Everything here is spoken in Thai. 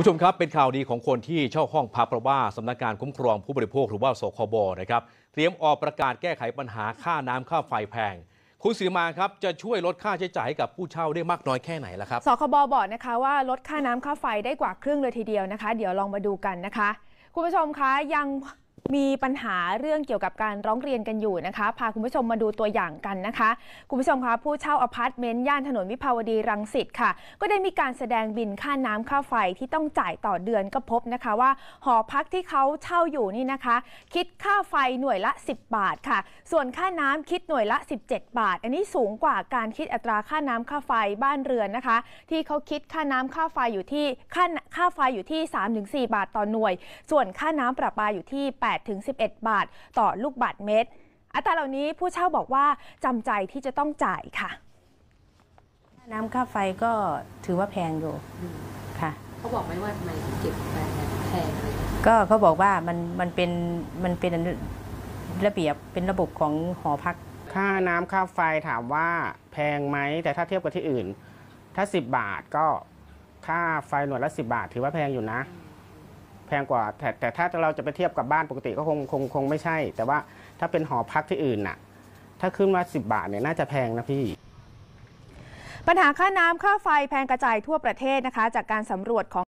ผู้ชมครับ เป็นข่าวดีของคนที่เช่าห้องพักเพราะว่าสำนักงานคุ้มครองผู้บริโภคหรือว่าสคบนะครับเตรียมออกประกาศแก้ไขปัญหาค่าน้ำค่าไฟแพง คุณสีมาครับจะช่วยลดค่าใช้จ่ายให้กับผู้เช่าได้มากน้อยแค่ไหนล่ะครับสคบบอกนะคะว่าลดค่าน้ำค่าไฟได้กว่าครึ่งเลยทีเดียวนะคะ เดี๋ยวลองมาดูกันนะคะ คุณผู้ชมคะยังมีปัญหาเรื่องเกี่ยวกับการร้องเรียนกันอยู่นะคะ พาคุณผู้ชมมาดูตัวอย่างกันนะคะ คุณผู้ชมคะผู้เช่าอพาร์ตเมนต์ย่านถนนวิภาวดีรังสิตค่ะก็ได้มีการแสดงบินค่าน้ำค่าไฟที่ต้องจ่ายต่อเดือนก็พบนะคะ ว่าหอพักที่เขาเช่าอยู่นี่นะคะ คิดค่าไฟหน่วยละ 10 บาทค่ะ ส่วนค่าน้ำคิดหน่วยละ 17 บาท อันนี้สูงกว่าการคิดอัตราค่าน้ำค่าไฟบ้านเรือนนะคะ ที่เขาคิดค่าน้ำค่าไฟอยู่ที่ค่าค่าไฟอยู่ที่ 3-4 บาท ต่อหน่วย ส่วนค่าน้ำประปาอยู่ที่ 8 8ถึง 11 บาทต่อลูกบาทเมตรอัตราเหล่านี้ผู้เช่าบอกว่าจำใจที่จะต้องจ่ายค่ะน้ำค่าไฟก็ถือว่าแพงอยู่ค่ะเขาบอกไหมว่าทำไมเก็บไแพงก็เขาบอกว่ามันมันเป็นมันเป็นระเบียบเป็นระบบของหอพักค่าน้ำค่าไฟถามว่าแพงไหมแต่ถ้าเทียบกับที่อื่นถ้า10 บาทก็ค่าไฟหน่วยละ10 บาท ถือว่าแพงอยู่นะแพงกว่าแต่แต่ถ้าเราจะไปเทียบกับบ้านปกติก็คงคงคงไม่ใช่ แต่ว่าถ้าเป็นหอพักที่อื่นน่ะถ้าขึ้นมา 10 บาทเนี่ยน่าจะแพงนะพี่ ปัญหาค่าน้ำค่าไฟแพงกระจายทั่วประเทศนะคะ จากการสำรวจของ